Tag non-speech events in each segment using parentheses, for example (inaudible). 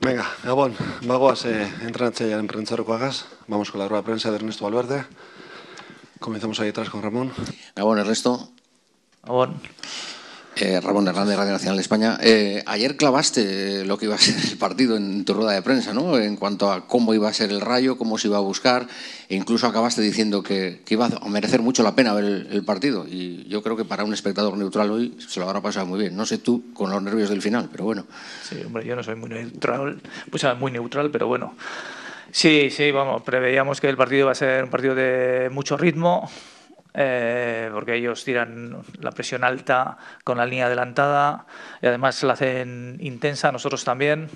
Venga, Gabón, magoas eh, Prensa Cuagas. Vamos con la rueda de prensa de Ernesto Valverde. Comenzamos ahí atrás con Ramón. Gabón, Ernesto. Gabón. Eh, Ramón Hernández, Radio Nacional de España. Eh, ayer clavaste lo que iba a ser el partido en tu rueda de prensa, ¿no? En cuanto a cómo iba a ser el rayo, cómo se iba a buscar, e incluso acabaste diciendo que, iba a merecer mucho la pena ver el, el, partido. Y yo creo que para un espectador neutral hoy se lo habrá pasado muy bien. No sé tú con los nervios del final, pero bueno. Sí, hombre, yo no soy muy neutral, pues muy neutral, pero bueno. Sí, sí, vamos, preveíamos que el partido iba a ser un partido de mucho ritmo, eh, porque ellos tiran la presión alta con la línea adelantada y además la hacen intensa, nosotros también.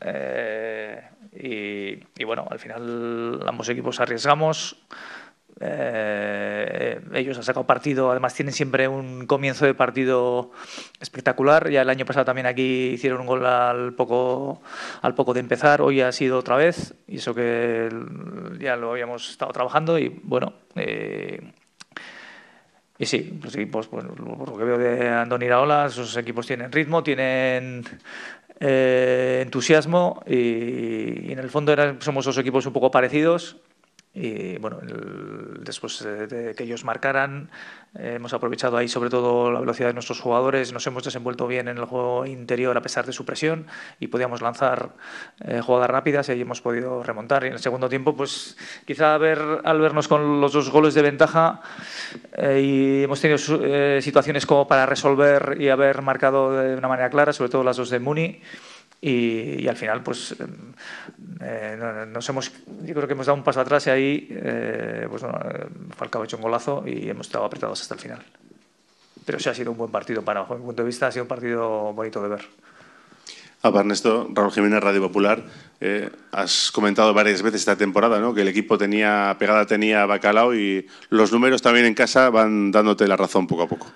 Eh, y, bueno, al final ambos equipos arriesgamos. Eh, ellos han sacado partido, además tienen siempre un comienzo de partido espectacular. Ya el año pasado también aquí hicieron un gol al poco, al poco de empezar, hoy ha sido otra vez, y eso que ya lo habíamos estado trabajando y bueno, y sí, los equipos, por lo que veo de Andoni Iraola, sus equipos tienen ritmo, tienen eh, entusiasmo y, en el fondo somos dos equipos un poco parecidos y bueno, después eh, de, que ellos marcaran, eh, hemos aprovechado ahí sobre todo la velocidad de nuestros jugadores, nos hemos desenvuelto bien en el juego interior a pesar de su presión y podíamos lanzar eh, jugadas rápidas y hemos podido remontar. Y en el segundo tiempo, pues quizá al vernos con los dos goles de ventaja y hemos tenido situaciones como para resolver y haber marcado de una manera clara, sobre todo las dos de Muni. Y, al final pues em, eh, nos hemos yo creo que hemos dado un paso atrás y ahí eh, pues eh, Falcao ha hecho un golazo y hemos estado apretados hasta el final pero sí ha sido un buen partido para En mi punto de vista ha sido un partido bonito de ver Aparte ah, pues, Ernesto Raúl Jiménez, Radio Popular, eh, has comentado varias veces esta temporada ¿no? que el equipo tenía pegada, tenía bacalao y los números también en casa van dándote la razón poco a poco.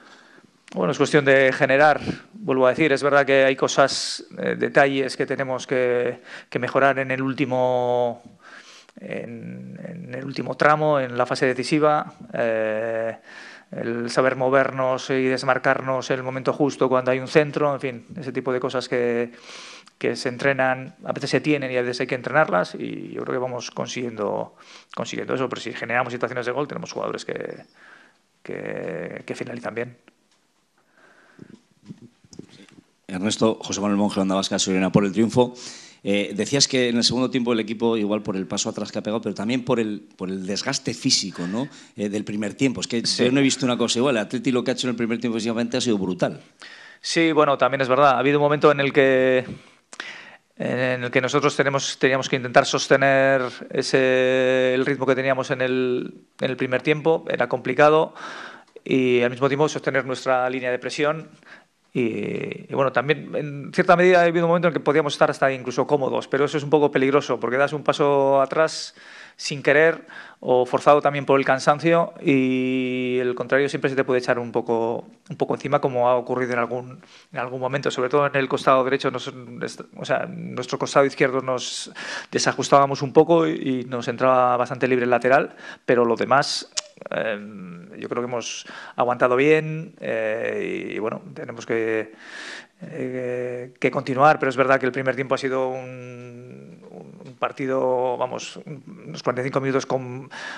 Bueno, es cuestión de generar, vuelvo a decir, es verdad que hay cosas, eh, detalles que tenemos que, mejorar en el último en, el último tramo, en la fase decisiva. Eh, el saber movernos y desmarcarnos en el momento justo cuando hay un centro, en fin, ese tipo de cosas que, que, se entrenan, a veces se tienen y a veces hay que entrenarlas y yo creo que vamos consiguiendo, consiguiendo eso, pero si generamos situaciones de gol tenemos jugadores que, que finalizan bien. Ernesto, José Manuel Monge, Onda Vasca, Soriana, por el triunfo. Eh, decías que en el segundo tiempo el equipo, igual por el paso atrás que ha pegado, pero también por el, por el desgaste físico ¿no? Eh, del primer tiempo. Es que no he visto una cosa igual. El Atleti lo que ha hecho en el primer tiempo físicamente ha sido brutal. Sí, bueno, también es verdad. Ha habido un momento en el que en el que nosotros teníamos que intentar sostener ese, el ritmo que teníamos en el, en el primer tiempo. Era complicado y al mismo tiempo sostener nuestra línea de presión y, bueno, también en cierta medida ha habido un momento en que podíamos estar hasta incluso cómodos, pero eso es un poco peligroso porque das un paso atrás sin querer o forzado también por el cansancio y el contrario siempre se te puede echar un poco, un poco encima como ha ocurrido en algún, en algún momento, sobre todo en el costado derecho, o sea, nuestro costado izquierdo nos desajustábamos un poco y nos entraba bastante libre el lateral, pero lo demás Em, yo creo que hemos aguantado bien eh, y, bueno, tenemos que, eh, que, continuar, pero es verdad que el primer tiempo ha sido un, partido, vamos, unos 45 minutos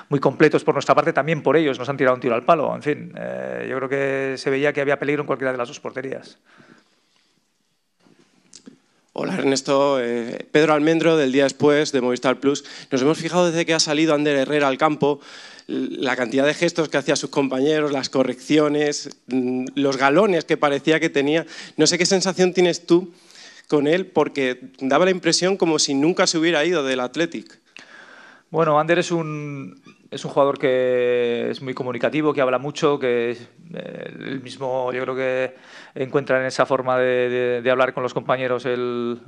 muy completos por nuestra parte, también por ellos, nos han tirado un tiro al palo, en fin, eh, yo creo que se veía que había peligro en cualquiera de las dos porterías. Hola Ernesto, eh, Pedro Almendro del día después de Movistar Plus. Nos hemos fijado desde que ha salido Ander Herrera al campo la cantidad de gestos que hacía sus compañeros, las correcciones, mm, los galones que parecía que tenía. No sé qué sensación tienes tú con él porque daba la impresión como si nunca se hubiera ido del Athletic. Bueno, Ander es es un jugador que es muy comunicativo, que habla mucho, que eh, el mismo, yo creo que encuentra en esa forma de, hablar con los compañeros el,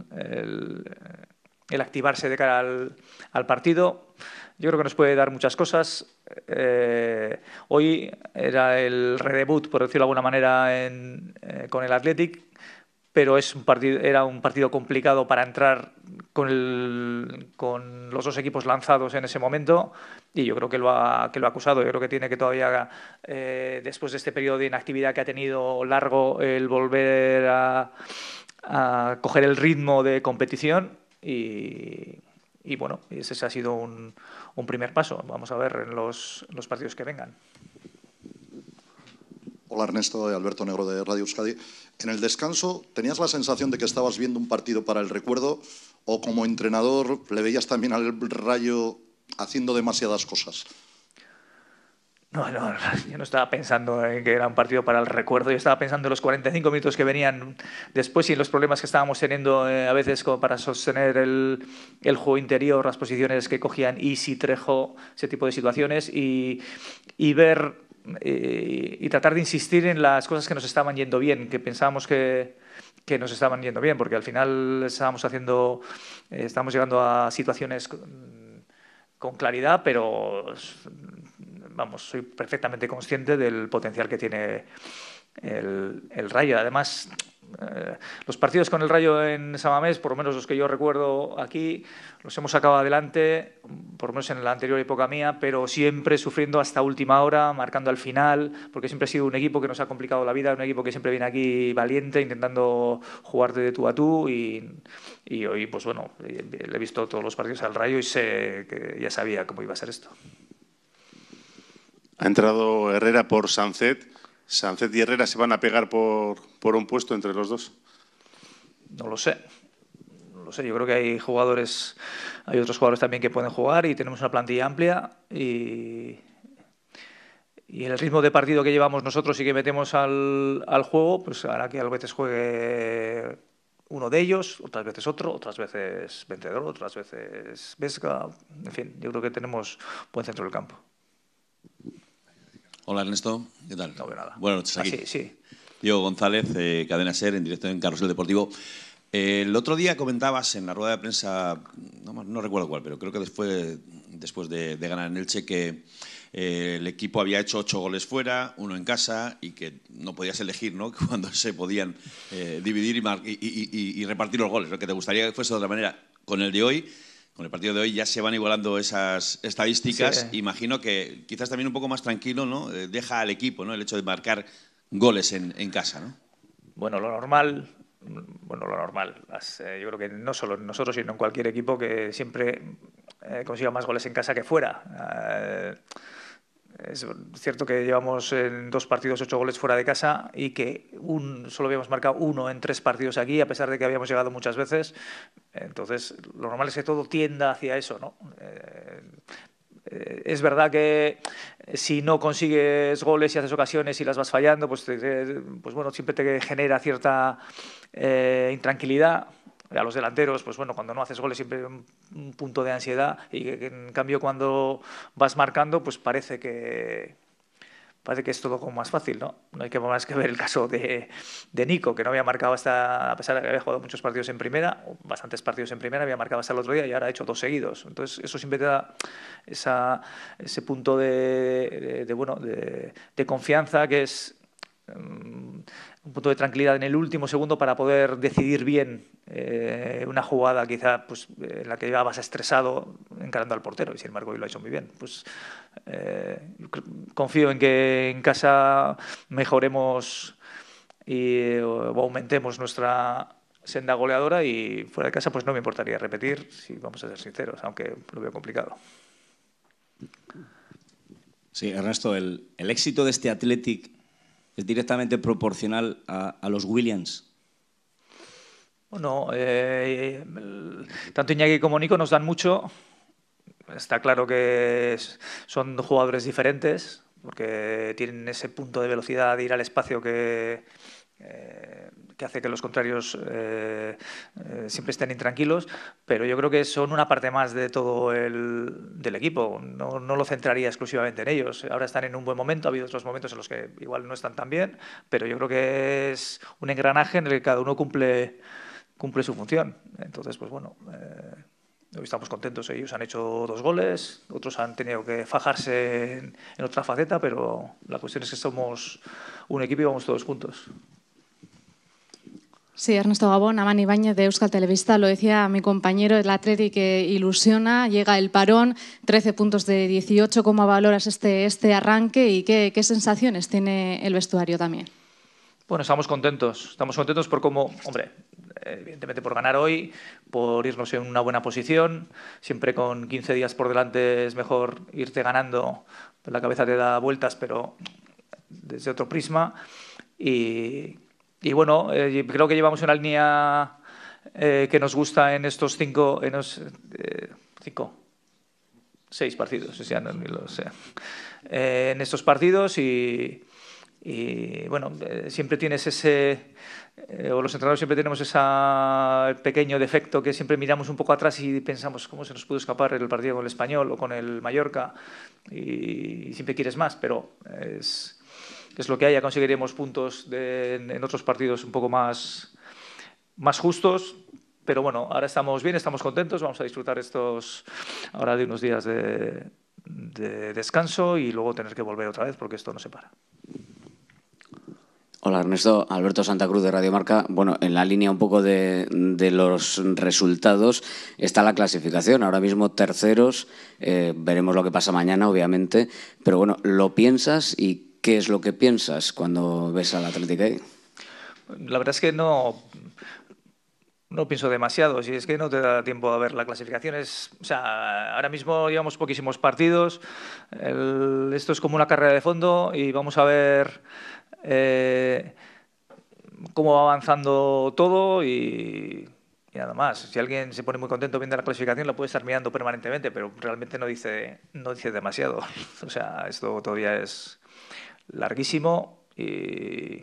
activarse de cara al, partido. Yo creo que nos puede dar muchas cosas. Eh, hoy era el redebut, por decirlo de alguna manera, eh, con el Athletic pero era un partido complicado para entrar con, los dos equipos lanzados en ese momento y yo creo que lo ha, que lo acusado. Yo creo que tiene que todavía, eh, después de este periodo de inactividad que ha tenido largo, el volver a, coger el ritmo de competición y, bueno, ese ha sido un, primer paso. Vamos a ver en los partidos que vengan. Hola Ernesto, de Alberto Negro de Radio Euskadi. En el descanso, ¿tenías la sensación de que estabas viendo un partido para el recuerdo o como entrenador le veías también al Rayo haciendo demasiadas cosas? No, no, (laughs) yo no estaba pensando en que era un partido para el recuerdo, yo estaba pensando en los 45 minutos que venían después y en los problemas que estábamos teniendo eh, a veces como para sostener el, juego interior, las posiciones que cogían Isi, Trejo, ese tipo de situaciones y, y ver y tratar de insistir en las cosas que nos estaban yendo bien, que pensábamos que, nos estaban yendo bien, porque al final estábamos haciendo, eh, estamos llegando a situaciones con, claridad, pero vamos, soy perfectamente consciente del potencial que tiene el, el Rayo. Además, eh, los partidos con el Rayo en Samamés, por lo menos los que yo recuerdo aquí, los hemos sacado adelante, por lo menos en la anterior época mía, pero siempre sufriendo hasta última hora, marcando al final, porque siempre ha sido un equipo que nos ha complicado la vida, un equipo que siempre viene aquí valiente, intentando jugarte de tú a tú y, hoy, pues bueno, eh, le he visto todos los partidos al Rayo y sé que ya sabía cómo iba a ser esto. Ha entrado Herrera por Sancet. Sancet y Herrera se van a pegar por, por un puesto entre los dos. No lo sé. No lo sé. Yo creo que hay jugadores, hay otros jugadores también que pueden jugar y tenemos una plantilla amplia y, y el ritmo de partido que llevamos nosotros y que metemos al, al juego, pues hará que a veces juegue uno de ellos, otras veces otro, otras veces vendedor, otras veces Vesca. En fin, yo creo que tenemos buen centro del campo. Hola Ernesto, ¿qué tal? No nada. Buenas noches. Aquí. Ah, sí, sí. Diego González, eh, Cadena Ser, en directo en Carrusel Deportivo. el otro día comentabas en la rueda de prensa, no, recuerdo cuál, pero creo que después, después de, ganar en Elche, que eh, el equipo había hecho ocho goles fuera, uno en casa, y que no podías elegir ¿no? (laughs) cuando se podían eh, dividir y, y, y, repartir los goles. Lo que te gustaría que fuese de otra manera. Con el de hoy, con el partido de hoy ya se van igualando esas estadísticas. Imagino que quizás también un poco más tranquilo, ¿no? Eh, deja al equipo, ¿no? El hecho de marcar goles en, casa, Bueno, lo normal, mm, bueno, lo normal. Eh, yo creo que no solo en nosotros, sino en cualquier equipo que siempre eh, consiga más goles en casa que fuera. Es cierto que llevamos en dos partidos ocho goles fuera de casa y que un, solo habíamos marcado uno en tres partidos aquí, a pesar de que habíamos llegado muchas veces. Entonces, lo normal es que todo tienda hacia eso, ¿no? Eh, eh, es verdad que si no consigues goles y haces ocasiones y las vas fallando, pues, pues bueno, siempre te genera cierta eh, intranquilidad a los delanteros, pues bueno, cuando no haces goles siempre un punto de ansiedad y en cambio cuando vas marcando, pues parece que parece que es todo como más fácil, ¿no? No hay que más que ver el caso de, Nico, que no había marcado hasta, a pesar de que había jugado muchos partidos en primera, o bastantes partidos en primera, había marcado hasta el otro día y ahora ha hecho dos seguidos. Entonces, eso siempre te da ese punto de, bueno, de, confianza que es... Mm, un punto de tranquilidad en el último segundo para poder decidir bien eh, una jugada quizá pues, eh, en la que llevabas estresado encarando al portero, y sin embargo hoy lo ha hecho muy bien. Pues, eh, confío en que en casa mejoremos y o aumentemos nuestra senda goleadora y fuera de casa pues no me importaría repetir, si vamos a ser sinceros, aunque lo veo complicado. Sí, Ernesto, el, el éxito de este Athletic es directamente proporcional a, los Williams? Bueno, eh, tanto Iñaki como Nico nos dan mucho. Está claro que son jugadores diferentes, porque tienen ese punto de velocidad de ir al espacio que, eh, que hace que los contrarios eh, eh, siempre estén intranquilos, pero yo creo que son una parte más de todo el equipo. No, lo centraría exclusivamente en ellos. Ahora están en un buen momento, ha habido otros momentos en los que igual no están tan bien, pero yo creo que es un engranaje en el que cada uno cumple, su función. Entonces, pues bueno. Hoy estamos contentos, ellos han hecho dos goles, otros han tenido que fajarse en otra faceta, pero la cuestión es que somos un equipo y vamos todos juntos. Sí, Ernesto Gabón, Amán Ibañez de Euskal Televista. Lo decía mi compañero, el Atleti que ilusiona, llega el parón, 13 puntos de 18. ¿Cómo valoras este, este arranque y qué, qué sensaciones tiene el vestuario también? Bueno, estamos contentos. Estamos contentos por cómo, hombre, evidentemente por ganar hoy, por irnos en una buena posición. Siempre con 15 días por delante es mejor irte ganando. La cabeza te da vueltas, pero desde otro prisma. Y y bueno, eh, creo que llevamos una línea eh, que nos gusta en estos cinco, en eh, cinco, seis partidos, en estos partidos y, bueno, siempre tienes ese, o los entrenadores siempre tenemos ese pequeño defecto que siempre miramos un poco atrás y pensamos cómo se nos pudo escapar el partido con el español o con el Mallorca y siempre quieres más, pero es que es lo que haya, conseguiremos puntos en, otros partidos un poco más, más justos. Pero bueno, ahora estamos bien, estamos contentos, vamos a disfrutar estos ahora de unos días de, descanso y luego tener que volver otra vez porque esto no se para. Hola Ernesto, Alberto Santa Cruz de Radio Marca. Bueno, en la línea un poco de, los resultados está la clasificación. Ahora mismo terceros, eh, veremos lo que pasa mañana, obviamente. Pero bueno, ¿lo piensas y ¿Qué es lo que piensas cuando ves al Athletic ahí? La verdad es que no, no pienso demasiado, si es que no te da tiempo a ver la clasificación. Es, o sea, ahora mismo llevamos poquísimos partidos, esto es como una carrera de fondo y vamos a ver eh, cómo va avanzando todo y, y, nada más. Si alguien se pone muy contento viendo la clasificación, lo puede estar mirando permanentemente, pero realmente no dice, no dice demasiado. (laughs) O sea, esto todavía es larguísimo y,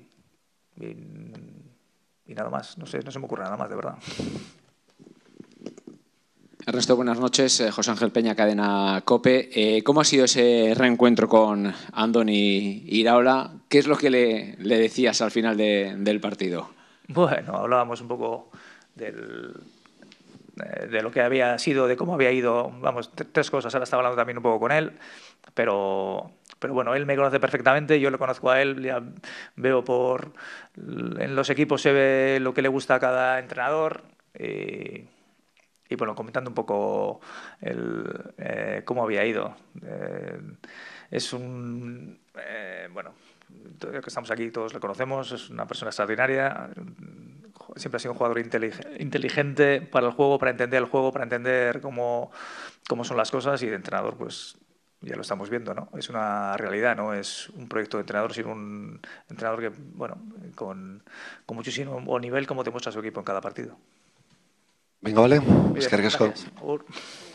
nada más. No, sé, no se me ocurre nada más, de verdad. Ernesto, buenas noches. Eh, José Ángel Peña, cadena COPE. Eh, ¿Cómo ha sido ese reencuentro con Andoni Iraola? ¿Qué es lo que le, decías al final del partido? Bueno, hablábamos un poco del, eh, de lo que había sido, de cómo había ido, vamos, tres cosas, ahora estaba hablando también un poco con él, pero pero bueno, él me conoce perfectamente, yo lo conozco a él, veo por... En los equipos se ve lo que le gusta a cada entrenador. Y, bueno, comentando un poco eh, cómo había ido. Eh, es un... Eh, bueno, que estamos aquí todos lo conocemos, es una persona extraordinaria, siempre ha sido un jugador inteligente para el juego, para entender el juego, para entender cómo, cómo son las cosas y de entrenador pues ya lo estamos viendo, ¿no? Es una realidad, no es un proyecto de entrenador, sino un entrenador que, bueno, con, con muchísimo nivel, como te muestra su equipo en cada partido. Venga, vale, es